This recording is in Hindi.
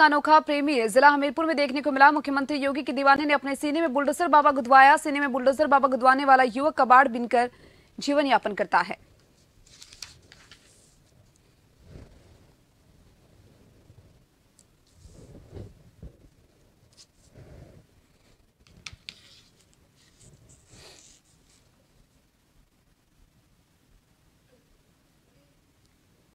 का अनोखा प्रेमी जिला हमीरपुर में देखने को मिला मुख्यमंत्री योगी के दीवाने ने अपने सीने में बुलडोजर बाबा गुदवाया सीने में बुलडोजर बाबा गुदवाने वाला युवक कबाड़ बिनकर जीवन यापन करता है